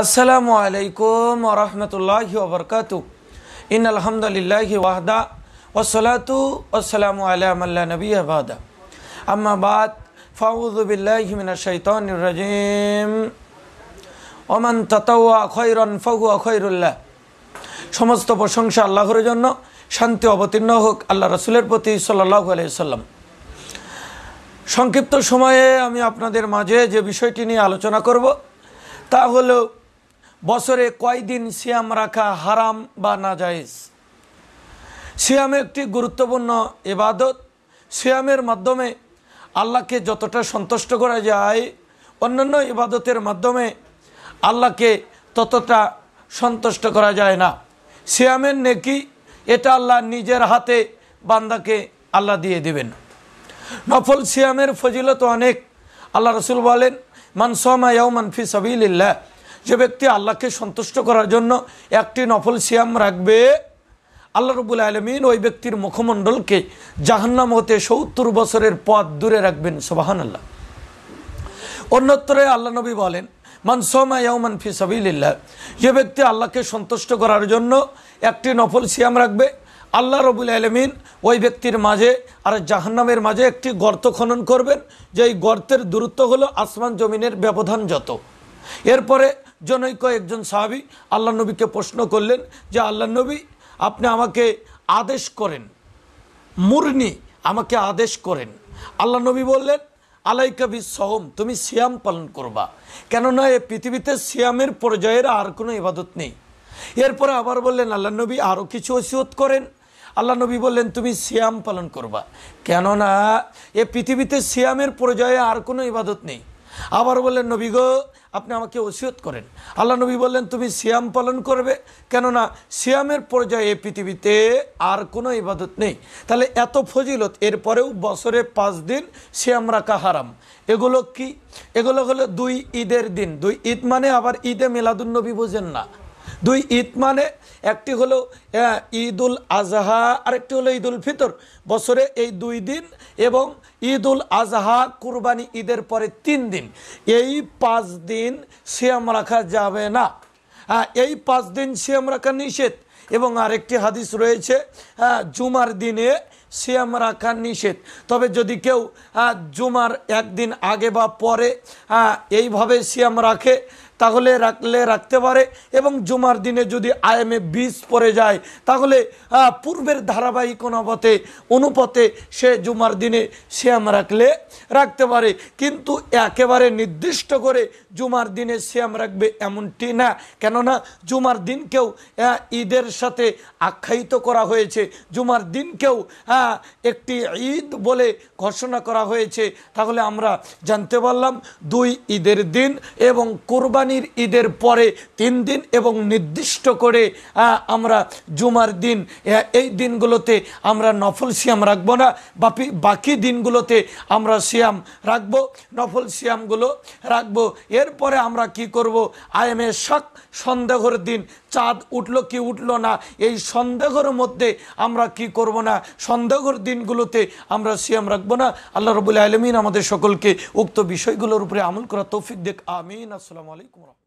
আসসালামু আলাইকুম রহমতুল্লাহ ওবরকাত ইন আলহামদুলিল্লাহি ওয়াহদা ওসলাতু ওসালাম আল্লাহ নবী আবাদা আম্মাবাদ ফাউদুবিল্লাহিমিনাশাইতানিরাজিম ওমান তাতাওয়া খৈরন ফগু খৈরুল্লাহ সমস্ত প্রশংসা আল্লাহর জন্য শান্তি অবতীর্ণ হোক আল্লাহ রসুলের প্রতি আলাইহি আলাইসাল্লাম সংক্ষিপ্ত সময়ে আমি আপনাদের মাঝে যে বিষয়টি নিয়ে আলোচনা করব তা হলো বছরে কয়দিন সিয়াম রাখা হারাম বা নাজাইজ সিয়াম একটি গুরুত্বপূর্ণ এবাদত সিয়ামের মাধ্যমে আল্লাহকে যতটা সন্তুষ্ট করা যায় অন্যান্য ইবাদতের মাধ্যমে আল্লাহকে ততটা সন্তুষ্ট করা যায় না সিয়ামের নেকি এটা আল্লাহ নিজের হাতে বান্দাকে আল্লাহ দিয়ে দিবেন নফল সিয়ামের ফজিলত অনেক আল্লাহ রসুল বলেন মানসমা ইয়ৌমান ফি সবিল্লা যে ব্যক্তি আল্লাহকে সন্তুষ্ট করার জন্য একটি নফল সিয়াম রাখবে আল্লাহ রবুল আলমিন ওই ব্যক্তির মুখমণ্ডলকে জাহান্নাম হতে সত্তর বছরের পথ দূরে রাখবেন সোবাহান আল্লাহ অন্যত্রে আল্লাহ নবী বলেন মানসমা ফি সাবিল্লাহ যে ব্যক্তি আল্লাহকে সন্তুষ্ট করার জন্য একটি নফল সিয়াম রাখবে আল্লাহ রবুল আলমিন ওই ব্যক্তির মাঝে আর জাহান্নামের মাঝে একটি গর্ত খনন করবেন যে এই গর্তের দূরত্ব হলো আসমান জমিনের ব্যবধান যত এরপরে জনৈক একজন সাহাবি আল্লাহ নবীকে প্রশ্ন করলেন যে আল্লাহ নবী আপনি আমাকে আদেশ করেন মুরনি আমাকে আদেশ করেন আল্লাহ নবী বললেন আলাইকাবি সহম তুমি সিয়াম পালন করবা কেননা এ পৃথিবীতে সিয়ামের পর্যায়ের আর কোনো ইবাদত নেই এরপরে আবার বললেন আল্লাহ নবী আরও কিছু ওসিয়ত করেন আল্লাহ নবী বললেন তুমি সিয়াম পালন করবা কেননা এ পৃথিবীতে সিয়ামের পর্যায়ে আর কোনো ইবাদত নেই আবার বললেন নবী গো আপনি আমাকে ওসিয়ত করেন আল্লাহ নবী বললেন তুমি সিয়াম পালন করবে কেননা সিয়ামের পর্যায়ে এ পৃথিবীতে আর কোনো ইবাদত নেই তাহলে এত ফজিলত এরপরেও বছরে পাঁচ দিন সিয়াম রাখা হারাম এগুলো কি এগুলো হলো দুই ঈদের দিন দুই ঈদ মানে আবার ঈদে মেলাদুল নবী বোঝেন না দুই ঈদ মানে একটি হলো ঈদ উল আজহা আরেকটি হলো ঈদুল ফিতর বছরে এই দুই দিন এবং ঈদ উল আজহা কুরবানি ঈদের পরে তিন দিন এই পাঁচ দিন শ্যাম রাখা যাবে না হ্যাঁ এই পাঁচ দিন শ্যাম রাখা নিষেধ এবং আরেকটি হাদিস রয়েছে জুমার দিনে সিয়াম রাখা নিষেধ তবে যদি কেউ জুমার একদিন আগে বা পরে এইভাবে সিয়াম রাখে তাহলে রাখলে রাখতে পারে এবং জুমার দিনে যদি আয়ামে বিষ পড়ে যায় তাহলে পূর্বের ধারাবাহিক অনুপথে অনুপথে সে জুমার দিনে শ্যাম রাখলে রাখতে পারে কিন্তু একেবারে নির্দিষ্ট করে জুমার দিনে শ্যাম রাখবে এমনটি না কেননা জুমার দিনকেও ঈদের সাথে আখ্যায়িত করা হয়েছে জুমার দিনকেও একটি ঈদ বলে ঘোষণা করা হয়েছে তাহলে আমরা জানতে পারলাম দুই ঈদের দিন এবং কোরবানির ঈদের পরে তিন দিন এবং নির্দিষ্ট করে আমরা জুমার দিন এই দিনগুলোতে আমরা নফল সিয়াম রাখবো না বাকি বাকি দিনগুলোতে আমরা সিয়াম রাখবো নফল সিয়ামগুলো রাখবো এরপরে আমরা কি করব আইএমএ শাক সন্দেহর দিন চাঁদ উঠল কি উঠল না এই সন্দেহর মধ্যে আমরা কি করব না সন্দেহর দিনগুলোতে আমরা সিয়াম রাখবো না আল্লাহ রবুল্লা আলমিন আমাদের সকলকে উক্ত বিষয়গুলোর উপরে আমল করা তৌফিক দেখ আমিন আসসালামু আলাইকুম